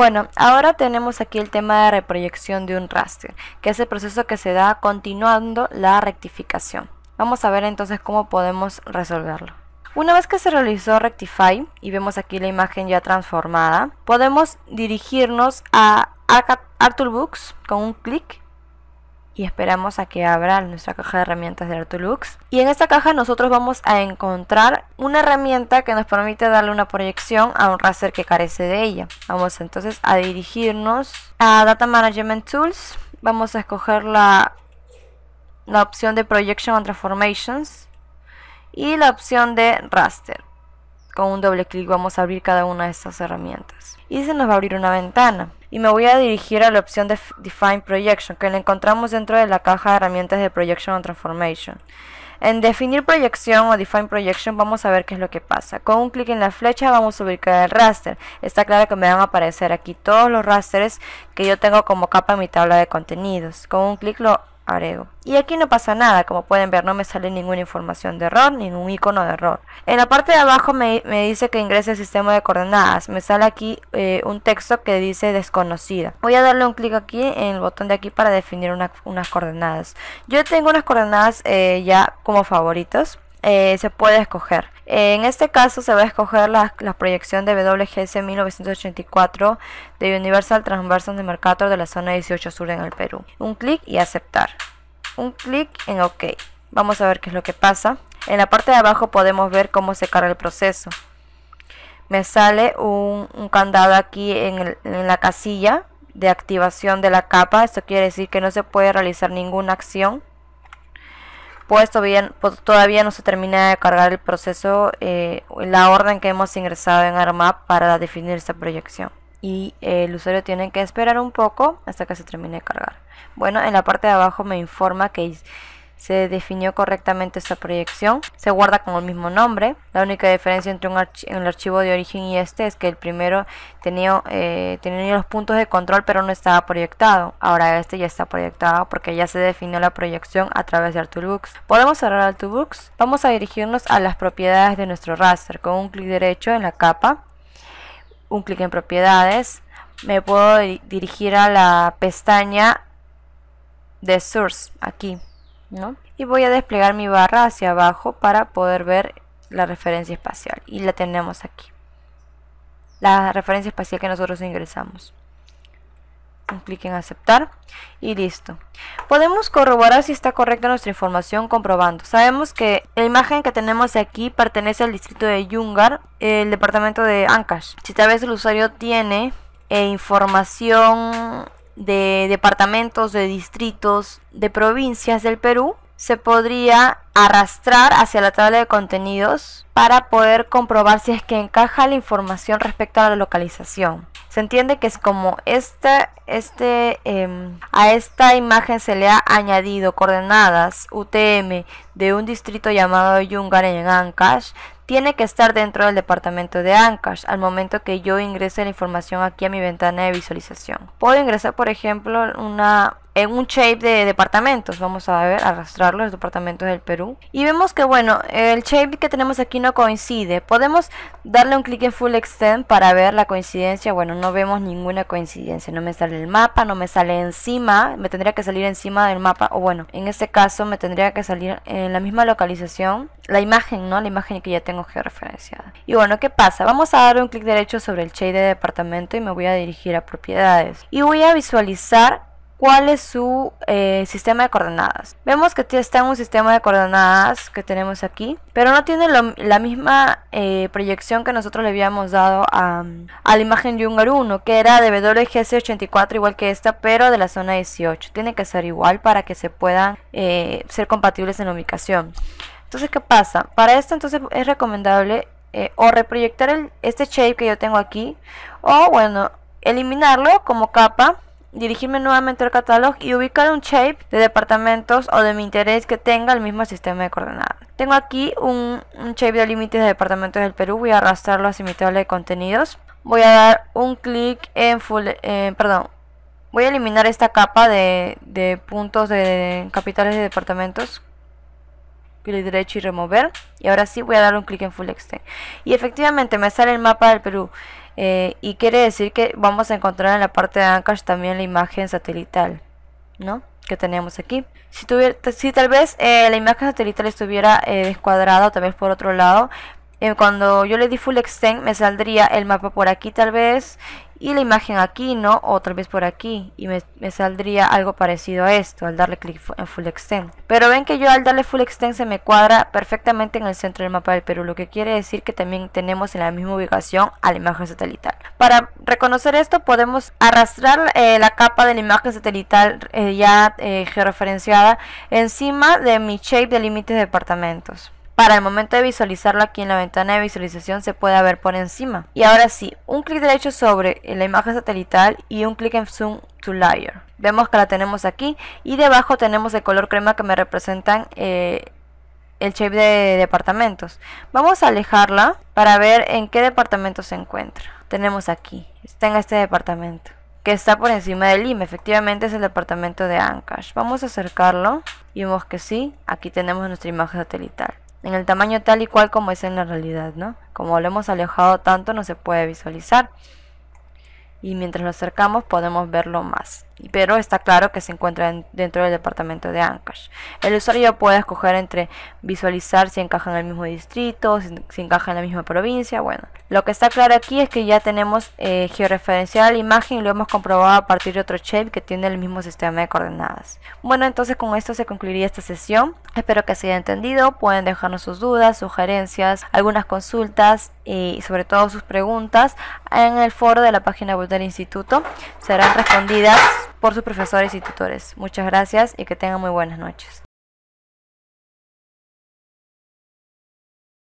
Bueno, ahora tenemos aquí el tema de reproyección de un raster, que es el proceso que se da continuando la rectificación. Vamos a ver entonces cómo podemos resolverlo. Una vez que se realizó Rectify y vemos aquí la imagen ya transformada, podemos dirigirnos a Books con un clic y esperamos a que abra nuestra caja de herramientas de Artulux. Y en esta caja nosotros vamos a encontrar una herramienta que nos permite darle una proyección a un raster que carece de ella. Vamos entonces a dirigirnos a Data Management Tools. Vamos a escoger la, la opción de Projection and Transformations y la opción de Raster. Con un doble clic vamos a abrir cada una de estas herramientas. Y se nos va a abrir una ventana y me voy a dirigir a la opción de Define Projection que la encontramos dentro de la caja de herramientas de Projection and Transformation. En definir proyección o define projection vamos a ver qué es lo que pasa. Con un clic en la flecha vamos a ubicar el raster. Está claro que me van a aparecer aquí todos los rasteres que yo tengo como capa en mi tabla de contenidos. Con un clic lo y aquí no pasa nada, como pueden ver no me sale ninguna información de error, ningún icono de error. En la parte de abajo me, dice que ingrese el sistema de coordenadas, me sale aquí eh, un texto que dice desconocida. Voy a darle un clic aquí en el botón de aquí para definir unas coordenadas. Yo tengo unas coordenadas eh, ya como favoritos, eh, se puede escoger. En este caso se va a escoger la, proyección de WGS 1984 de Universal Transversal de Mercator de la zona 18 sur en el Perú. Un clic y aceptar. Un clic en OK. Vamos a ver qué es lo que pasa. En la parte de abajo podemos ver cómo se carga el proceso. Me sale un, candado aquí en la casilla de activación de la capa. Esto quiere decir que no se puede realizar ninguna acción pues todavía, pues, todavía no se termina de cargar el proceso, eh, la orden que hemos ingresado en ARMAP para definir esta proyección. Y eh, el usuario tiene que esperar un poco hasta que se termine de cargar. Bueno, en la parte de abajo me informa que se definió correctamente esta proyección. Se guarda con el mismo nombre. La única diferencia entre un el archivo de origen y este es que el primero tenía, eh, tenía los puntos de control pero no estaba proyectado. Ahora este ya está proyectado porque ya se definió la proyección a través de Books Podemos cerrar Books, Vamos a dirigirnos a las propiedades de nuestro raster con un clic derecho en la capa. Un clic en propiedades. Me puedo dirigir a la pestaña de Source aquí y voy a desplegar mi barra hacia abajo para poder ver la referencia espacial. Y la tenemos aquí. La referencia espacial que nosotros ingresamos. Un clic en aceptar y listo. Podemos corroborar si está correcta nuestra información comprobando. Sabemos que la imagen que tenemos aquí pertenece al distrito de Yungar, el departamento de Ancash. Si tal vez el usuario tiene eh, información de departamentos, de distritos, de provincias del Perú se podría arrastrar hacia la tabla de contenidos para poder comprobar si es que encaja la información respecto a la localización. Se entiende que es como esta, este, em, a esta imagen se le ha añadido coordenadas UTM de un distrito llamado Yungar en Ancash, tiene que estar dentro del departamento de Ancash al momento que yo ingrese la información aquí a mi ventana de visualización. Puedo ingresar, por ejemplo, una, en un shape de departamentos. Vamos a ver, arrastrarlo, los departamentos del Perú. Y vemos que, bueno, el shape que tenemos aquí no coincide. Podemos darle un clic en Full Extend para ver la coincidencia. Bueno, no vemos ninguna coincidencia. No me sale el mapa, no me sale encima. Me tendría que salir encima del mapa. O bueno, en este caso me tendría que salir en la misma localización. La imagen, ¿no? La imagen que ya tengo georeferenciada Y bueno, ¿qué pasa? Vamos a dar un clic derecho sobre el shade de departamento y me voy a dirigir a propiedades. Y voy a visualizar cuál es su eh, sistema de coordenadas. Vemos que está en un sistema de coordenadas que tenemos aquí, pero no tiene la misma eh, proyección que nosotros le habíamos dado a, la imagen Junger 1, que era de WGC84 igual que esta, pero de la zona 18. Tiene que ser igual para que se puedan eh, ser compatibles en la ubicación. Entonces, ¿qué pasa? Para esto entonces es recomendable o reproyectar este shape que yo tengo aquí, o bueno, eliminarlo como capa dirigirme nuevamente al catálogo y ubicar un shape de departamentos o de mi interés que tenga el mismo sistema de coordenadas. Tengo aquí un, shape de límites de departamentos del Perú, voy a arrastrarlo hacia mi tabla de contenidos. Voy a dar un clic en full, eh, perdón, voy a eliminar esta capa de, puntos de capitales de departamentos clic derecho y remover y ahora sí voy a dar un clic en Full Extent y efectivamente me sale el mapa del Perú eh, y quiere decir que vamos a encontrar en la parte de Ancash también la imagen satelital ¿no? que tenemos aquí si, tuviera, si tal vez eh, la imagen satelital estuviera eh, descuadrada tal vez por otro lado eh, cuando yo le di full extend me saldría el mapa por aquí tal vez y la imagen aquí, ¿no? O tal vez por aquí y me, saldría algo parecido a esto al darle clic en full extend. Pero ven que yo al darle full extend se me cuadra perfectamente en el centro del mapa del Perú, lo que quiere decir que también tenemos en la misma ubicación a la imagen satelital. Para reconocer esto podemos arrastrar eh, la capa de la imagen satelital eh, ya georreferenciada encima de mi shape de límites de departamentos para el momento de visualizarlo aquí en la ventana de visualización se puede ver por encima. Y ahora sí, un clic derecho sobre la imagen satelital y un clic en Zoom to Layer. Vemos que la tenemos aquí y debajo tenemos el color crema que me representan eh, el shape de departamentos. Vamos a alejarla para ver en qué departamento se encuentra. Tenemos aquí, está en este departamento que está por encima del IME. Efectivamente es el departamento de Ancash. Vamos a acercarlo y vemos que sí, aquí tenemos nuestra imagen satelital en el tamaño tal y cual como es en la realidad, ¿no? Como lo hemos alejado tanto no se puede visualizar y mientras lo acercamos podemos verlo más, pero está claro que se encuentra dentro del departamento de Ancash. El usuario puede escoger entre visualizar si encaja en el mismo distrito, si, encaja en la misma provincia, bueno. Lo que está claro aquí es que ya tenemos eh, la imagen y lo hemos comprobado a partir de otro shape que tiene el mismo sistema de coordenadas. Bueno, entonces con esto se concluiría esta sesión. Espero que se haya entendido, pueden dejarnos sus dudas, sugerencias, algunas consultas y sobre todo sus preguntas en el foro de la página web del instituto. Serán respondidas por sus profesores y tutores. Muchas gracias y que tengan muy buenas noches.